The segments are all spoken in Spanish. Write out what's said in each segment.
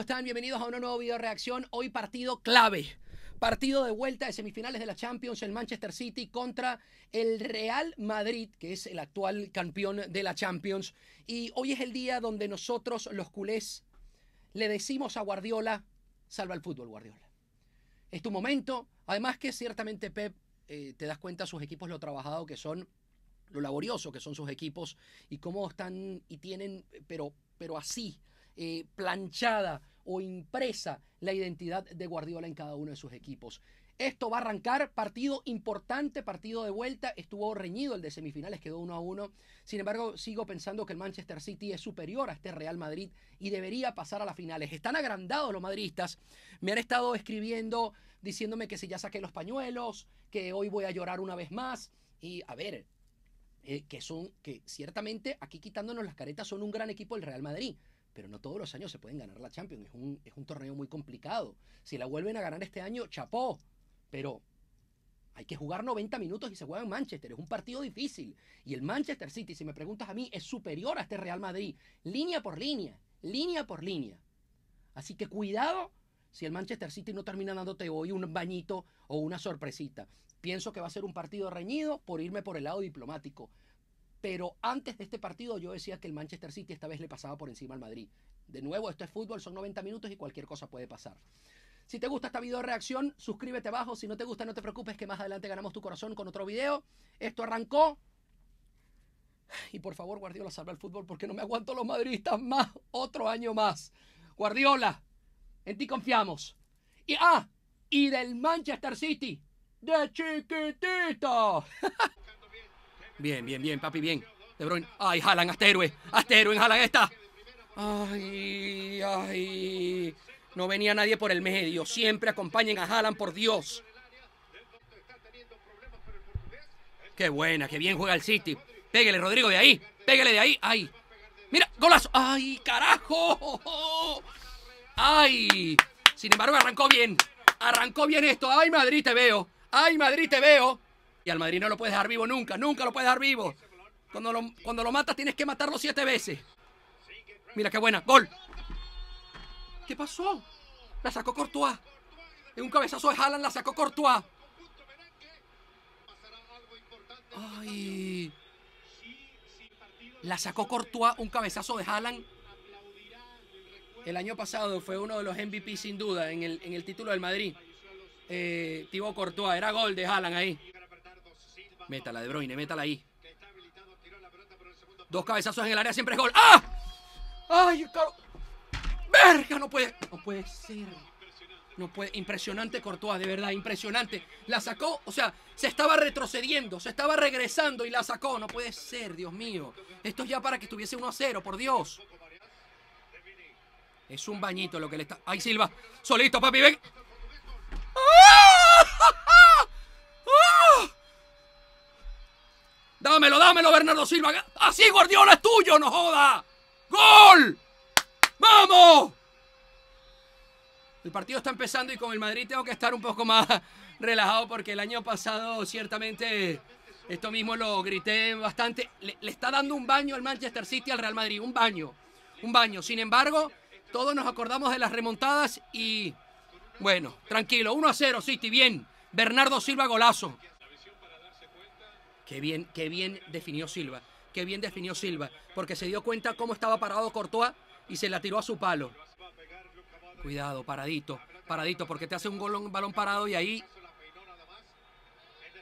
están? Bienvenidos a una nuevo video reacción. Hoy partido clave. Partido de vuelta de semifinales de la Champions, el Manchester City contra el Real Madrid, que es el actual campeón de la Champions. Y hoy es el día donde nosotros, los culés, le decimos a Guardiola, salva el fútbol, Guardiola. Es tu momento. Además que ciertamente Pep, eh, te das cuenta, sus equipos lo trabajado que son, lo laborioso que son sus equipos y cómo están y tienen, pero, pero así, eh, planchada o impresa la identidad de Guardiola en cada uno de sus equipos. Esto va a arrancar, partido importante, partido de vuelta, estuvo reñido el de semifinales, quedó uno a uno. Sin embargo, sigo pensando que el Manchester City es superior a este Real Madrid y debería pasar a las finales. Están agrandados los madridistas, me han estado escribiendo diciéndome que si ya saqué los pañuelos, que hoy voy a llorar una vez más. Y a ver, eh, que son, que ciertamente aquí quitándonos las caretas son un gran equipo el Real Madrid pero no todos los años se pueden ganar la Champions. Es un, es un torneo muy complicado. Si la vuelven a ganar este año, chapó. Pero hay que jugar 90 minutos y se juega en Manchester. Es un partido difícil. Y el Manchester City, si me preguntas a mí, es superior a este Real Madrid. Línea por línea. Línea por línea. Así que cuidado si el Manchester City no termina dándote hoy un bañito o una sorpresita. Pienso que va a ser un partido reñido por irme por el lado diplomático. Pero antes de este partido yo decía que el Manchester City esta vez le pasaba por encima al Madrid. De nuevo, esto es fútbol, son 90 minutos y cualquier cosa puede pasar. Si te gusta esta video reacción, suscríbete abajo. Si no te gusta, no te preocupes que más adelante ganamos tu corazón con otro video. Esto arrancó. Y por favor, Guardiola, salva el fútbol porque no me aguanto los madridistas más. Otro año más. Guardiola, en ti confiamos. Y ah, y del Manchester City, de chiquitito. Bien, bien, bien, papi, bien. De Bruyne. Ay, jalan, ¡Hasta héroe, jalan está. Ay, ay. No venía nadie por el medio. Siempre acompañen a Jalan por Dios. Qué buena, qué bien juega el City. Pégale, Rodrigo, de ahí. Pégale de ahí. Ay. Mira, golazo. Ay, carajo. Ay. Sin embargo, arrancó bien. Arrancó bien esto. Ay, Madrid, te veo. Ay, Madrid, te veo. Y al Madrid no lo puedes dejar vivo nunca, nunca lo puedes dejar vivo. Cuando lo, cuando lo matas tienes que matarlo siete veces. Mira qué buena, gol. ¿Qué pasó? La sacó Courtois. En un cabezazo de Haaland la sacó Courtois. Ay. La sacó Courtois, un cabezazo de Haaland. El año pasado fue uno de los MVP sin duda en el, en el título del Madrid. Eh, Tibo Courtois, era gol de Haaland ahí. Métala, De Bruyne, métala ahí. Dos cabezazos en el área, siempre es gol. ¡Ah! ¡Ay, caro! ¡Verga! No puede, no puede ser. No puede, impresionante Cortóa, de verdad, impresionante. La sacó, o sea, se estaba retrocediendo, se estaba regresando y la sacó. No puede ser, Dios mío. Esto es ya para que estuviese 1 a 0, por Dios. Es un bañito lo que le está. ¡Ay, Silva! ¡Solito, papi! ¡Ven! Dámelo, dámelo, Bernardo Silva. Así Guardiola es tuyo, no joda. ¡Gol! ¡Vamos! El partido está empezando y con el Madrid tengo que estar un poco más relajado porque el año pasado ciertamente esto mismo lo grité bastante. Le, está dando un baño al Manchester City al Real Madrid, un baño, un baño. Sin embargo, todos nos acordamos de las remontadas y bueno, tranquilo, 1 a 0 City, bien. Bernardo Silva golazo. Qué bien, qué bien definió Silva. Qué bien definió Silva. Porque se dio cuenta cómo estaba parado Courtois y se la tiró a su palo. Cuidado, paradito, paradito, porque te hace un, golón balón parado y ahí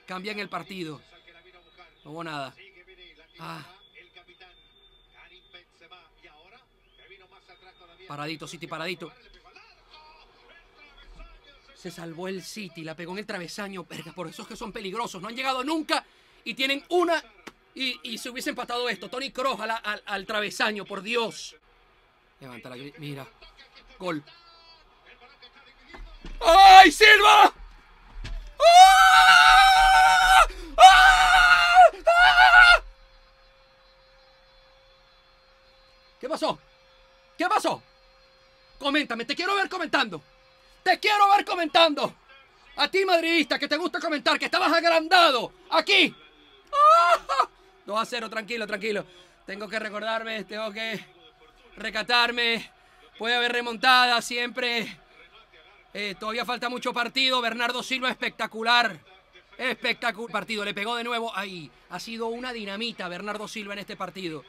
cambian el partido. No hubo nada. Ah. Paradito, City, paradito. Se salvó el City, la pegó en el travesaño. Verga, por eso es que son peligrosos. No han llegado nunca y tienen una y, y se hubiese empatado esto. Tony Kroos al, travesaño, por Dios. Levanta la mira. Gol. ¡Ay, Silva! ¡Ah! ¡Ah! ¿Qué pasó? ¿Qué pasó? Coméntame, te quiero ver comentando. Te quiero ver comentando. A ti, madridista, que te gusta comentar, que estabas agrandado aquí 2 a 0, tranquilo, tranquilo. Tengo que recordarme, tengo que recatarme. Puede haber remontada siempre. Eh, todavía falta mucho partido. Bernardo Silva espectacular. Espectacular partido. Le pegó de nuevo ahí. Ha sido una dinamita Bernardo Silva en este partido.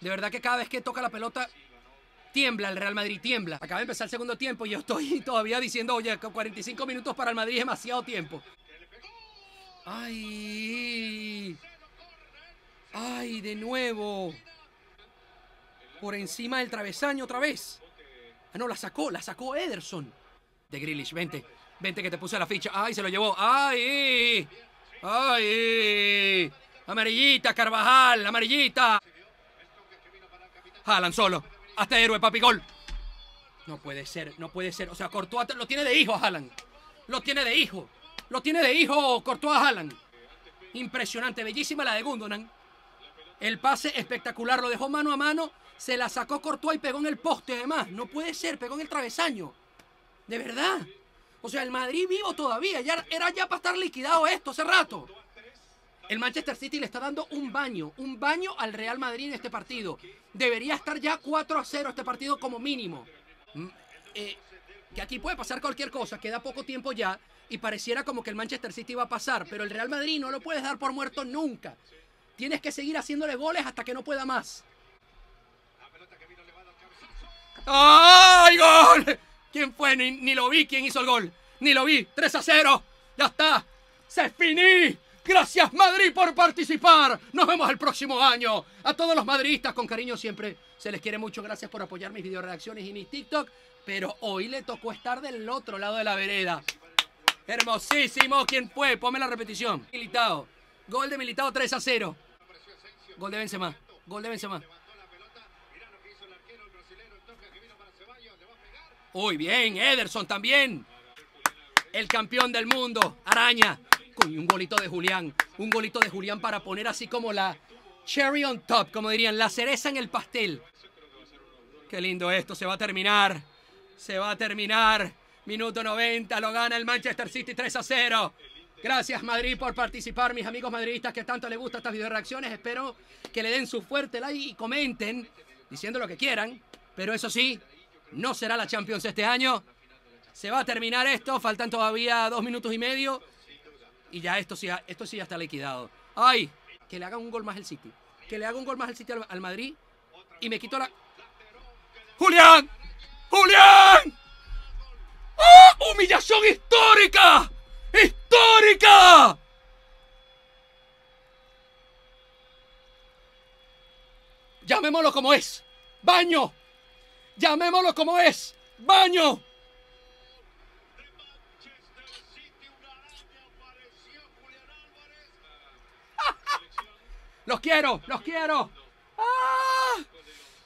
De verdad que cada vez que toca la pelota tiembla el Real Madrid, tiembla. Acaba de empezar el segundo tiempo y yo estoy todavía diciendo, oye, 45 minutos para el Madrid es demasiado tiempo. Ay. ¡Ay, de nuevo! Por encima del travesaño otra vez. Ah, no, la sacó, la sacó Ederson. De Grealish, vente. Vente que te puse la ficha. ¡Ay, se lo llevó! ¡Ay! ¡Ay! Amarillita, Carvajal, amarillita. Jalan solo. Hasta héroe, papi, gol. No puede ser, no puede ser. O sea, a... lo tiene de hijo hallan. Lo tiene de hijo. Lo tiene de hijo cortó a Impresionante, bellísima la de Gundonan. El pase espectacular, lo dejó mano a mano, se la sacó cortó y pegó en el poste además. No puede ser, pegó en el travesaño. De verdad. O sea, el Madrid vivo todavía. Ya, era ya para estar liquidado esto hace rato. El Manchester City le está dando un baño, un baño al Real Madrid en este partido. Debería estar ya 4 a 0 este partido como mínimo. Mm, eh, que aquí puede pasar cualquier cosa, queda poco tiempo ya y pareciera como que el Manchester City iba a pasar, pero el Real Madrid no lo puedes dar por muerto nunca. Tienes que seguir haciéndole goles hasta que no pueda más. ¡Ay, gol! ¿Quién fue? Ni, lo vi quién hizo el gol. Ni lo vi. 3 a 0. Ya está. Se finí. Gracias Madrid por participar. Nos vemos el próximo año. A todos los madridistas, con cariño siempre. Se les quiere mucho. Gracias por apoyar mis videoreacciones y mis TikTok. Pero hoy le tocó estar del otro lado de la vereda. Hermosísimo. ¿Quién fue? Ponme la repetición. Militado. Gol de Militao 3 a 0. Gol de Benzema. Gol de Benzema. Uy, bien, Ederson también. El campeón del mundo, Araña. Uy, un golito de Julián. Un golito de Julián para poner así como la cherry on top, como dirían, la cereza en el pastel. Qué lindo esto, se va a terminar. Se va a terminar. Minuto 90, lo gana el Manchester City 3 a 0. Gracias Madrid por participar, mis amigos madridistas que tanto les gustan estas videoreacciones. Espero que le den su fuerte like y comenten diciendo lo que quieran. Pero eso sí, no será la Champions este año. Se va a terminar esto, faltan todavía dos minutos y medio. Y ya esto sí, esto sí ya está liquidado. ¡Ay! Que le haga un gol más el City. Que le haga un gol más el City al, Madrid. Y me quito la... ¡Julián! ¡Julián! ¡Oh! ¡Humillación histórica! histórica. Llamémoslo como es. Baño. Llamémoslo como es. Baño. Los quiero, los quiero. ¡Ah!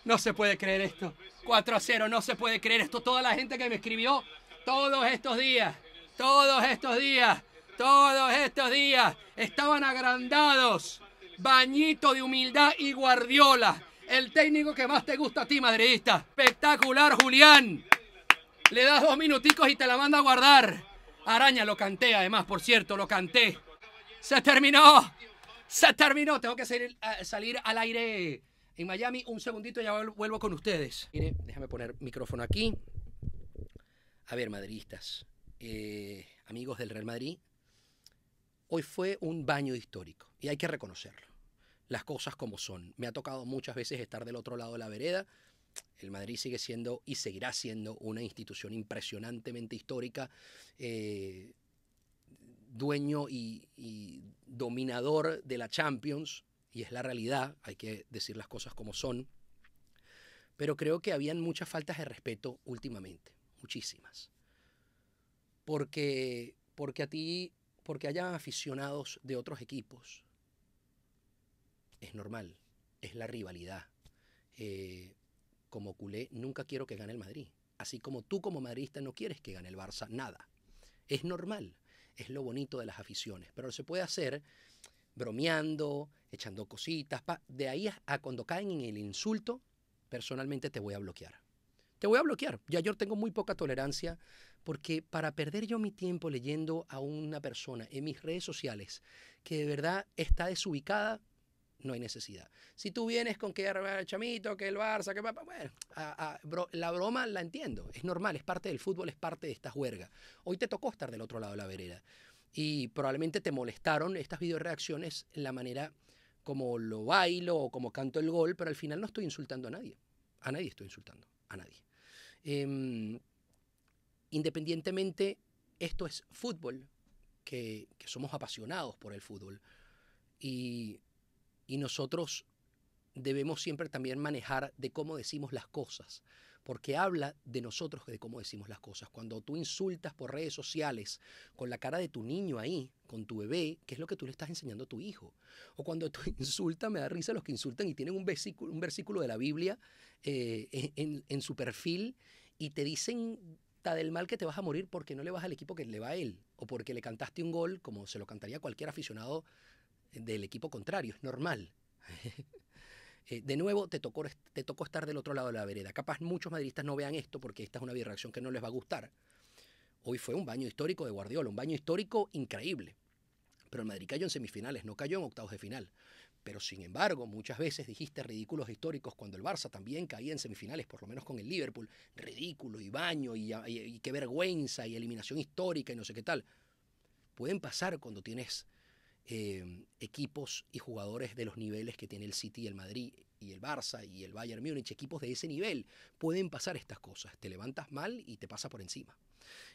No se puede creer esto. 4 a 0, no se puede creer esto. Toda la gente que me escribió todos estos días, todos estos días. Todos estos días estaban agrandados. Bañito de humildad y Guardiola. El técnico que más te gusta a ti, madridista. Espectacular, Julián. Le das dos minuticos y te la manda a guardar. Araña lo canté, además, por cierto, lo canté. Se terminó. Se terminó. Tengo que salir, eh, al aire en Miami. Un segundito y ya vuelvo con ustedes. Mire, déjame poner micrófono aquí. A ver, madridistas. Eh, amigos del Real Madrid. Hoy fue un baño histórico y hay que reconocerlo. Las cosas como son. Me ha tocado muchas veces estar del otro lado de la vereda. El Madrid sigue siendo y seguirá siendo una institución impresionantemente histórica, eh, dueño y, dominador de la Champions, y es la realidad, hay que decir las cosas como son. Pero creo que habían muchas faltas de respeto últimamente, muchísimas. Porque, porque a ti porque haya aficionados de otros equipos. Es normal, es la rivalidad. Eh, como culé, nunca quiero que gane el Madrid. Así como tú como madridista no quieres que gane el Barça, nada. Es normal, es lo bonito de las aficiones, pero se puede hacer bromeando, echando cositas. De ahí a cuando caen en el insulto, personalmente te voy a bloquear te voy a bloquear. Ya yo tengo muy poca tolerancia porque para perder yo mi tiempo leyendo a una persona en mis redes sociales que de verdad está desubicada, no hay necesidad. Si tú vienes con que el ah, ah, chamito, que el Barça, que bueno, la broma la entiendo, es normal, es parte del fútbol, es parte de esta juerga. Hoy te tocó estar del otro lado de la vereda y probablemente te molestaron estas videoreacciones en la manera como lo bailo o como canto el gol, pero al final no estoy insultando a nadie. A nadie estoy insultando nadie. Em, independientemente, esto es fútbol, que, somos apasionados por el fútbol. y nosotros debemos siempre también manejar de cómo decimos las cosas porque habla de nosotros, de cómo decimos las cosas. Cuando tú insultas por redes sociales con la cara de tu niño ahí, con tu bebé, ¿qué es lo que tú le estás enseñando a tu hijo? O cuando tú insultas, me da risa los que insultan y tienen un versículo, un versículo de la Biblia eh, en, su perfil y te dicen está del mal que te vas a morir porque no le vas al equipo que le va a él o porque le cantaste un gol como se lo cantaría cualquier aficionado del equipo contrario, es normal. Eh, de nuevo, te tocó, estar del otro lado de la vereda. Capaz muchos madridistas no vean esto porque esta es una virreacción que no les va a gustar. Hoy fue un baño histórico de Guardiola, un baño histórico increíble. Pero el Madrid cayó en semifinales, no cayó en octavos de final. Pero sin embargo, muchas veces dijiste ridículos históricos cuando el Barça también caía en semifinales, por lo menos con el Liverpool. Ridículo y baño y qué vergüenza y eliminación histórica y no sé qué tal. Pueden pasar cuando tienes Em, equipos y jugadores de los niveles que tiene el City, el Madrid y el Barça y el Bayern Múnich, equipos de ese nivel, pueden pasar estas cosas. Te levantas mal y te pasa por encima.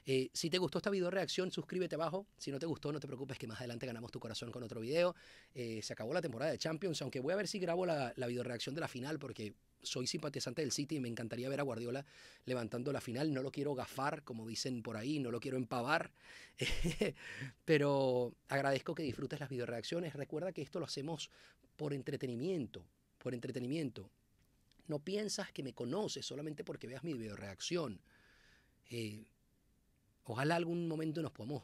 Eh, si te gustó esta video reacción, suscríbete abajo. Si no te gustó, no te preocupes que más adelante ganamos tu corazón con otro video. Eh, se acabó la temporada de Champions, aunque voy a ver si grabo la, la video reacción de la final porque soy simpatizante del City y me encantaría ver a Guardiola levantando la final. No lo quiero gafar, como dicen por ahí, no lo quiero empavar. Pero agradezco que disfrutes las videoreacciones. Recuerda que esto lo hacemos por entretenimiento, por entretenimiento. No piensas que me conoces solamente porque veas mi videoreacción. Eh, ojalá algún momento nos podamos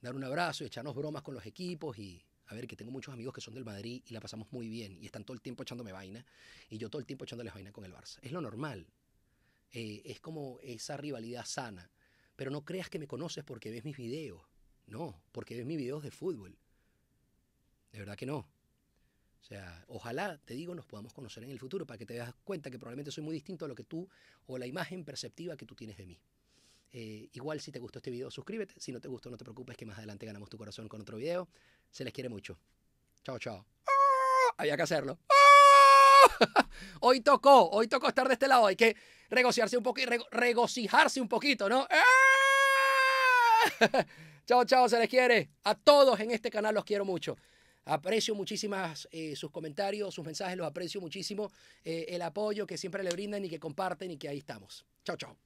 dar un abrazo, echarnos bromas con los equipos y, a ver, que tengo muchos amigos que son del Madrid y la pasamos muy bien y están todo el tiempo echándome vaina y yo todo el tiempo echándoles vaina con el Barça. Es lo normal. Eh, es como esa rivalidad sana. Pero no creas que me conoces porque ves mis videos. No, porque ves mis videos de fútbol. De verdad que no. O sea, ojalá, te digo, nos podamos conocer en el futuro para que te das cuenta que probablemente soy muy distinto a lo que tú o la imagen perceptiva que tú tienes de mí. Eh, igual si te gustó este video, suscríbete. Si no te gustó, no te preocupes que más adelante ganamos tu corazón con otro video. Se les quiere mucho. Chao, chao. ¡Ah! Había que hacerlo. ¡Ah! Hoy tocó, hoy tocó estar de este lado. Hay que regocijarse un poquito, regocijarse un poquito, ¿no? ¡Ah! chao, chao, se les quiere. A todos en este canal los quiero mucho. Aprecio muchísimas eh, sus comentarios, sus mensajes, los aprecio muchísimo. Eh, el apoyo que siempre le brindan y que comparten y que ahí estamos. Chao, chao.